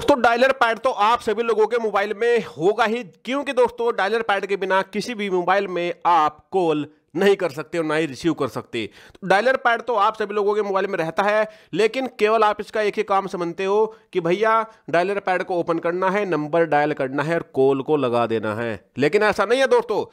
दोस्तों dialer pad तो आप सभी लोगों के मोबाइल में होगा ही क्योंकि दोस्तों डायलर पैड के बिना किसी भी मोबाइल में आप कॉल नहीं कर सकते और ना ही रिसीव कर सकते तो डायलर पैड तो आप सभी लोगों के मोबाइल में रहता है लेकिन केवल आप इसका एक ही काम समझते हो कि भैया डायलर पैड को ओपन करना है नंबर डायल करना है और कॉल को लगा देना है लेकिन ऐसा नहीं है दोस्तों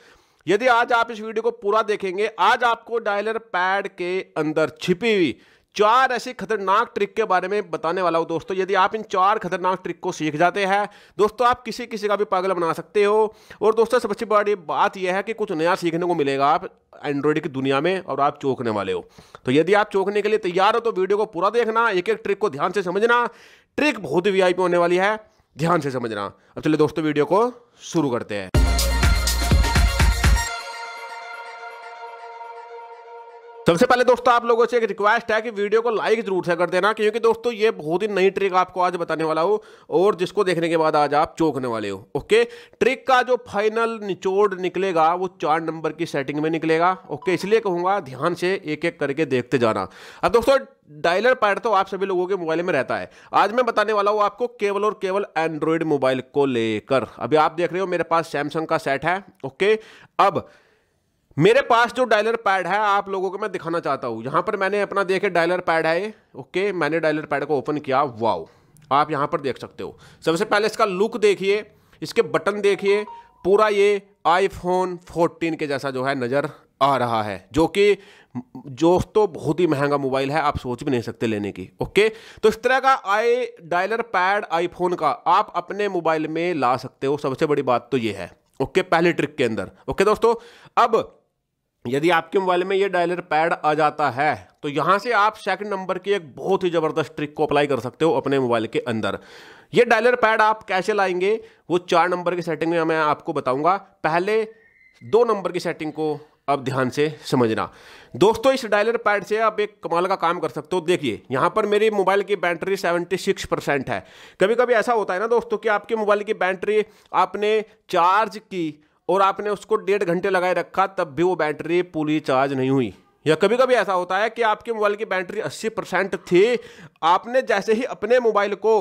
यदि आज आप इस वीडियो को पूरा देखेंगे आज आपको डायलर पैड के अंदर छिपी हुई चार ऐसे खतरनाक ट्रिक के बारे में बताने वाला हूँ दोस्तों यदि आप इन चार खतरनाक ट्रिक को सीख जाते हैं दोस्तों आप किसी किसी का भी पागल बना सकते हो और दोस्तों सबसे बड़ी बात यह है कि कुछ नया सीखने को मिलेगा आप एंड्रॉयड की दुनिया में और आप चौंकने वाले हो तो यदि आप चौंकने के लिए तैयार हो तो वीडियो को पूरा देखना एक एक ट्रिक को ध्यान से समझना ट्रिक बहुत ही वी होने वाली है ध्यान से समझना अब चलिए दोस्तों वीडियो को शुरू करते हैं सबसे पहले दोस्तों आप लोगों से एक रिक्वेस्ट है कि वीडियो को लाइक जरूर से कर देना क्योंकि दोस्तों ये बहुत ही नई ट्रिक आपको आज बताने वाला हो और जिसको देखने के बाद आज आप चौंकने वाले हो ओके ट्रिक का जो फाइनल निचोड़ निकलेगा वो चार नंबर की सेटिंग में निकलेगा ओके इसलिए कहूंगा ध्यान से एक एक करके देखते जाना अब दोस्तों डायलर पैड तो आप सभी लोगों के मोबाइल में रहता है आज मैं बताने वाला हूँ आपको केवल और केवल एंड्रॉयड मोबाइल को लेकर अभी आप देख रहे हो मेरे पास सैमसंग का सेट है ओके अब मेरे पास जो डायलर पैड है आप लोगों को मैं दिखाना चाहता हूँ यहाँ पर मैंने अपना देखे डायलर पैड है ओके मैंने डायलर पैड को ओपन किया वाओ आप यहाँ पर देख सकते हो सबसे पहले इसका लुक देखिए इसके बटन देखिए पूरा ये आईफोन 14 के जैसा जो है नज़र आ रहा है जो कि जो तो बहुत ही महंगा मोबाइल है आप सोच भी नहीं सकते लेने की ओके तो इस तरह का आई डायलर पैड आईफोन का आप अपने मोबाइल में ला सकते हो सबसे बड़ी बात तो ये है ओके पहले ट्रिक के अंदर ओके दोस्तों अब यदि आपके मोबाइल में ये डायलर पैड आ जाता है तो यहाँ से आप सेकंड नंबर की एक बहुत ही ज़बरदस्त ट्रिक को अप्लाई कर सकते हो अपने मोबाइल के अंदर ये डायलर पैड आप कैसे लाएंगे वो चार नंबर की सेटिंग में मैं आपको बताऊंगा पहले दो नंबर की सेटिंग को अब ध्यान से समझना दोस्तों इस डायलर पैड से आप एक कमाल का काम कर सकते हो देखिए यहाँ पर मेरी मोबाइल की बैटरी 76 परसेंट है कभी कभी ऐसा होता है ना दोस्तों कि आपके मोबाइल की बैटरी आपने चार्ज की और आपने उसको डेढ़ घंटे लगाए रखा तब भी वो बैटरी पूरी चार्ज नहीं हुई या कभी कभी ऐसा होता है कि आपके मोबाइल की बैटरी 80 परसेंट थी आपने जैसे ही अपने मोबाइल को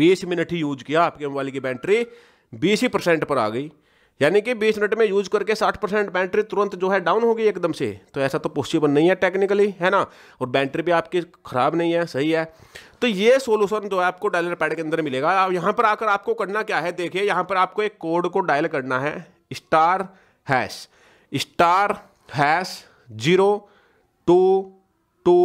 20 मिनट ही यूज किया आपके मोबाइल की बैटरी बीस ही परसेंट पर आ गई यानी कि 20 मिनट में यूज करके 60 परसेंट बैटरी तुरंत जो है डाउन होगी एकदम से तो ऐसा तो पॉसिबल नहीं है टेक्निकली है ना और बैटरी भी आपकी ख़राब नहीं है सही है तो ये सोल्यूशन जो है आपको डायलर पैड के अंदर मिलेगा यहाँ पर आकर आपको करना क्या है देखिए यहाँ पर आपको एक कोड को डायल करना है star hash star hash zero two two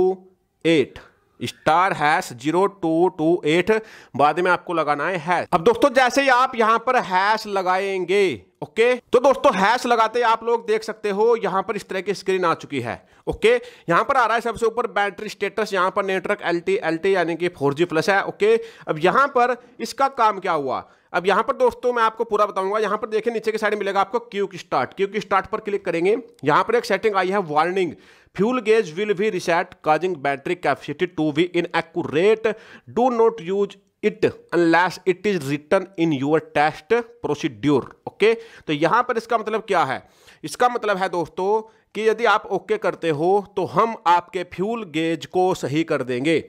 eight star hash zero two two eight बाद में आपको लगाना है हैश अब दोस्तों जैसे ही आप यहां पर हैश लगाएंगे ओके तो दोस्तों हैश लगाते आप लोग देख सकते हो यहां पर इस तरह की स्क्रीन आ चुकी है ओके यहां पर आ रहा है सबसे ऊपर बैटरी स्टेटस यहां पर network L T L T यानी कि फोर जी प्लस है ओके अब यहां पर इसका काम क्या हुआ अब यहाँ पर दोस्तों मैं आपको पूरा बताऊंगा यहां पर देखिए नीचे के साइड मिलेगा आपको क्यूक स्टार्ट क्यूक स्टार्ट पर क्लिक करेंगे यहां पर एक सेटिंग आई है warning fuel gauge will be reset causing battery capacity to be inaccurate do not use it unless it is written in your test procedure okay तो यहां पर इसका मतलब क्या है इसका मतलब है दोस्तों कि यदि आप ओके okay करते हो तो हम आपके फ्यूल गेज को सही कर देंगे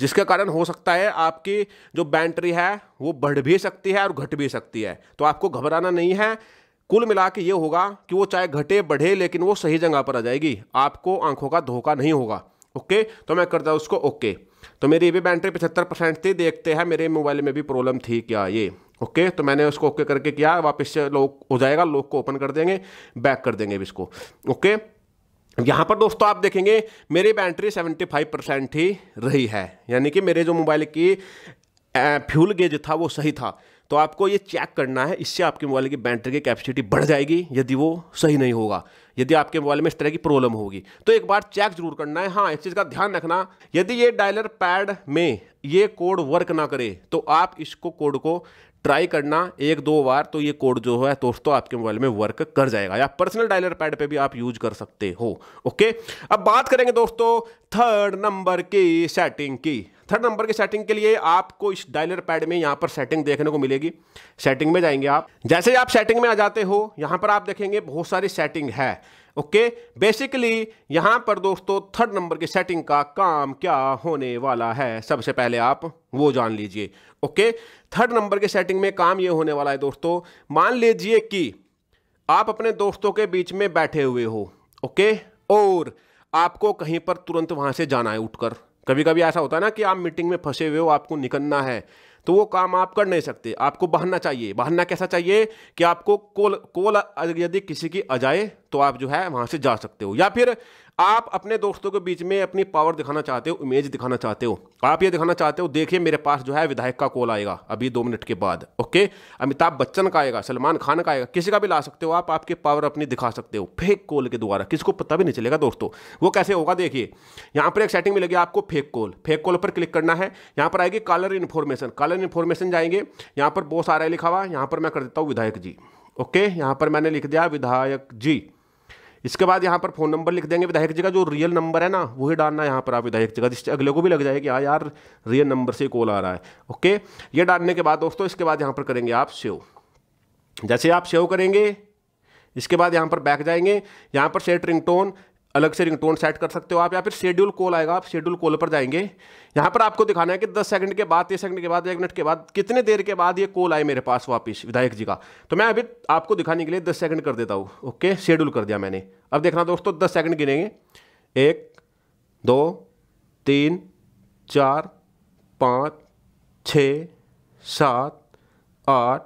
जिसके कारण हो सकता है आपकी जो बैटरी है वो बढ़ भी सकती है और घट भी सकती है तो आपको घबराना नहीं है कुल मिला के ये होगा कि वो चाहे घटे बढ़े लेकिन वो सही जगह पर आ जाएगी आपको आंखों का धोखा नहीं होगा ओके तो मैं करता हूँ उसको ओके तो मेरी ये भी बैटरी पचहत्तर परसेंट थी देखते हैं मेरे मोबाइल में भी प्रॉब्लम थी क्या ये ओके तो मैंने उसको ओके करके किया वापस से लॉक हो जाएगा लॉक को ओपन कर देंगे बैक कर देंगे इसको ओके यहाँ पर दोस्तों आप देखेंगे मेरी बैटरी 75 परसेंट ही रही है यानी कि मेरे जो मोबाइल की फ्यूल गेज था वो सही था तो आपको ये चेक करना है इससे आपके मोबाइल की बैटरी की कैपेसिटी बढ़ जाएगी यदि वो सही नहीं होगा यदि आपके मोबाइल में इस तरह की प्रॉब्लम होगी तो एक बार चेक जरूर करना है हाँ इस चीज़ का ध्यान रखना यदि ये डायलर पैड में ये कोड वर्क ना करे तो आप इसको कोड को ट्राई करना एक दो बार तो ये कोड जो है दोस्तों आपके मोबाइल में वर्क कर जाएगा या पर्सनल डायलर पैड पे भी आप यूज कर सकते हो ओके अब बात करेंगे दोस्तों थर्ड नंबर की सेटिंग की थर्ड नंबर की सेटिंग के लिए आपको इस डायलर पैड में यहाँ पर सेटिंग देखने को मिलेगी सेटिंग में जाएंगे आप जैसे ही आप सेटिंग में आ जाते हो यहाँ पर आप देखेंगे बहुत सारी सेटिंग है ओके बेसिकली यहाँ पर दोस्तों थर्ड नंबर की सेटिंग का काम क्या होने वाला है सबसे पहले आप वो जान लीजिए ओके थर्ड नंबर के सेटिंग में काम ये होने वाला है दोस्तों मान लीजिए कि आप अपने दोस्तों के बीच में बैठे हुए हो ओके और आपको कहीं पर तुरंत वहाँ से जाना है उठकर कभी कभी ऐसा होता है ना कि आप मीटिंग में फंसे हुए हो आपको निकलना है तो वो काम आप कर नहीं सकते आपको बहाना चाहिए बहाना कैसा चाहिए कि आपको कॉल कॉल यदि किसी की आ जाए तो आप जो है वहां से जा सकते हो या फिर आप अपने दोस्तों के बीच में अपनी पावर दिखाना चाहते हो इमेज दिखाना चाहते हो आप ये दिखाना चाहते हो देखिए मेरे पास जो है विधायक का कॉल आएगा अभी दो मिनट के बाद ओके अमिताभ बच्चन का आएगा सलमान खान का आएगा किसी का भी ला सकते हो आप आपकी पावर अपनी दिखा सकते हो फेक कॉल के द्वारा किसको पता भी नहीं चलेगा दोस्तों वो कैसे होगा देखिए यहाँ पर एक सेटिंग मिलेगी आपको फेक कॉल फेक कॉल पर क्लिक करना है यहाँ पर आएगी कॉलर इन्फॉर्मेशन कॉलर इन्फॉर्मेशन जाएंगे यहाँ पर बहुत सारा लिखा हुआ यहाँ पर मैं कर देता हूँ विधायक जी ओके यहाँ पर मैंने लिख दिया विधायक जी इसके बाद यहाँ पर फ़ोन नंबर लिख देंगे विधायक जी का जो रियल नंबर है ना वही डालना है यहाँ पर आप विधायक जी का जिससे अगले को भी लग जाएगा कि हाँ यार रियल नंबर से कॉल आ रहा है ओके ये डालने के बाद दोस्तों इसके बाद यहाँ पर करेंगे आप सेव जैसे आप सेव करेंगे इसके बाद यहाँ पर बैक जाएंगे यहाँ पर सेट रिंगटोन अलग से रिंग टोन सेट कर सकते हो आप या फिर शेड्यूल कॉल आएगा आप शेड्यूल कॉल पर जाएंगे यहाँ पर आपको दिखाना है कि 10 सेकंड के बाद तीस सेकंड के बाद एक मिनट के बाद कितने देर के बाद ये कॉल आए मेरे पास वापस विधायक जी का तो मैं अभी आपको दिखाने के लिए 10 सेकंड कर देता हूँ ओके शेड्यूल कर दिया मैंने अब देखना दोस्तों दस सेकेंड गिनेंगे एक दो तीन चार पाँच छ सात आठ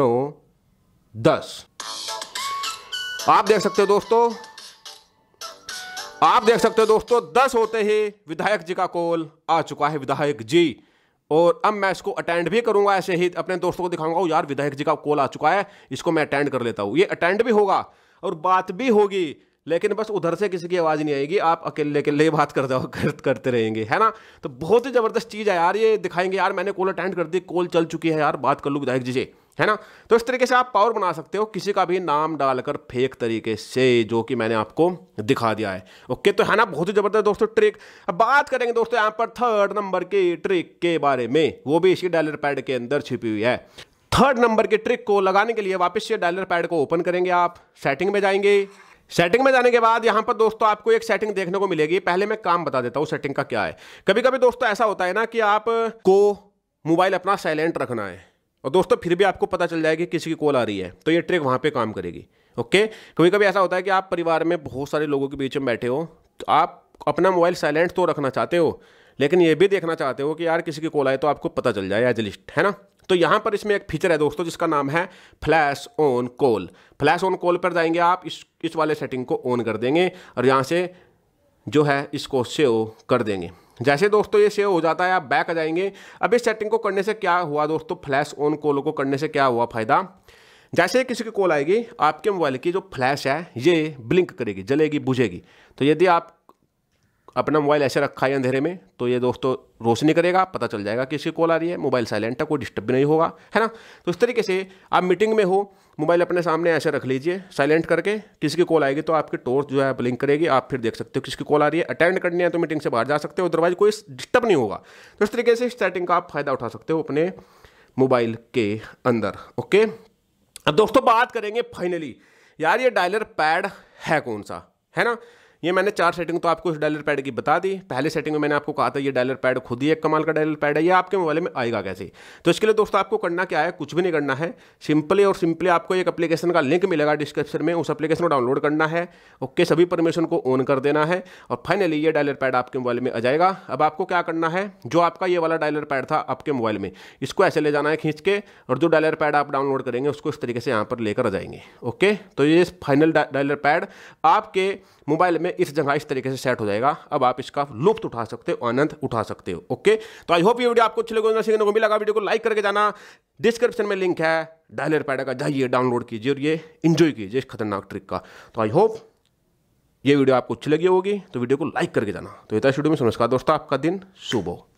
नौ दस आप देख सकते हो दोस्तों आप देख सकते हो दोस्तों दस होते ही विधायक जी का कॉल आ चुका है विधायक जी और अब मैं इसको अटेंड भी करूंगा ऐसे ही अपने दोस्तों को दिखाऊंगा यार विधायक जी का कॉल आ चुका है इसको मैं अटेंड कर लेता हूँ ये अटेंड भी होगा और बात भी होगी लेकिन बस उधर से किसी की आवाज़ नहीं आएगी आप अकेले अकेले बात कर जाओ कर, करते रहेंगे है ना तो बहुत ही ज़बरदस्त चीज़ है यार ये दिखाएंगे यार मैंने कॉल अटेंड कर दी कॉल चल चुकी है यार बात कर लूँ विधायक जी से है ना तो इस तरीके से आप पावर बना सकते हो किसी का भी नाम डालकर फेक तरीके से जो कि मैंने आपको दिखा दिया है ओके तो है ना बहुत ही ज़बरदस्त दोस्तों ट्रिक अब बात करेंगे दोस्तों यहाँ पर थर्ड नंबर की ट्रिक के बारे में वो भी इसी डायलर पैड के अंदर छिपी हुई है थर्ड नंबर की ट्रिक को लगाने के लिए वापस से डायलर पैड को ओपन करेंगे आप सेटिंग में जाएंगे सेटिंग में जाने के बाद यहां पर दोस्तों आपको एक सेटिंग देखने को मिलेगी पहले मैं काम बता देता हूँ सेटिंग का क्या है कभी कभी दोस्तों ऐसा होता है ना कि आपको मोबाइल अपना साइलेंट रखना है और दोस्तों फिर भी आपको पता चल जाएगा कि किसी की कॉल आ रही है तो ये ट्रिक वहाँ पे काम करेगी ओके कभी कभी ऐसा होता है कि आप परिवार में बहुत सारे लोगों के बीच में बैठे हो तो आप अपना मोबाइल साइलेंट तो रखना चाहते हो लेकिन ये भी देखना चाहते हो कि यार किसी की कॉल आए तो आपको पता चल जाए एज लिस्ट है ना तो यहाँ पर इसमें एक फीचर है दोस्तों जिसका नाम है flash on call flash on call पर जाएंगे आप इस इस वाले सेटिंग को ऑन कर देंगे और यहाँ से जो है इसको सेव कर देंगे जैसे दोस्तों ये सेव हो जाता है आप बैक आ जाएंगे अब इस सेटिंग को करने से क्या हुआ दोस्तों फ्लैश ऑन कॉल को करने से क्या हुआ फ़ायदा जैसे किसी की कॉल आएगी आपके मोबाइल की जो फ्लैश है ये ब्लिंक करेगी जलेगी बुझेगी तो यदि आप अपना मोबाइल ऐसे रखा है अंधेरे में तो ये दोस्तों रोशनी करेगा पता चल जाएगा कि इसकी कॉल आ रही है मोबाइल साइलेंट है कोई डिस्टर्ब भी नहीं होगा है ना तो इस तरीके से आप मीटिंग में हो मोबाइल अपने सामने ऐसे रख लीजिए साइलेंट करके किसी की कॉल आएगी तो आपकी टोर्च जो है ब्लिंक करेगी आप फिर देख सकते हो किसकी कॉल आ रही है अटेंड करनी है तो मीटिंग से बाहर जा सकते हो अदरवाइज कोई डिस्टर्ब नहीं होगा तो इस तरीके से इस सेटिंग का आप फायदा उठा सकते हो अपने मोबाइल के अंदर ओके अब दोस्तों बात करेंगे फाइनली यार ये डायलर पैड है कौन सा है ना ये मैंने चार सेटिंग तो आपको इस डायलर पैड की बता दी पहले सेटिंग में मैंने आपको कहा था ये डायलर पैड खुद ही एक कमाल का डायलर पैड है ये आपके मोबाइल में आएगा कैसे तो इसके लिए दोस्तों आपको करना क्या है कुछ भी नहीं करना है सिंपली और सिंपली आपको एक अपलीकेशन का लिंक मिलेगा डिस्क्रिप्शन में उस एप्लीकेशन को डाउनलोड करना है ओके सभी परमिशन को ऑन कर देना है और फाइनली ये डायलर पैड आपके मोबाइल में आ जाएगा अब आपको क्या करना है जो आपका ये वाला डायलर पैड था आपके मोबाइल में इसको ऐसे ले जाना है खींच के और जो डायलर पैड आप डाउनलोड करेंगे उसको इस तरीके से यहाँ पर लेकर आ जाएंगे ओके तो ये फाइनल डायलर पैड आपके मोबाइल में इस जगह इस तरीके से सेट हो जाएगा अब आप इसका लुप्त उठा सकते हो आनंद उठा सकते हो ओके तो आई होप ये वीडियो आपको अच्छी लगे सीखने को मिलेगा वीडियो को लाइक करके जाना डिस्क्रिप्शन में लिंक है डायलर पैडा का जाइए डाउनलोड कीजिए और ये इंजॉय कीजिए इस खतरनाक ट्रिक का तो आई होप ये वीडियो आपको अच्छी लगी होगी तो वीडियो को लाइक करके जाना तो इतना वीडियो में नमस्कार दोस्तों आपका दिन शुभ हो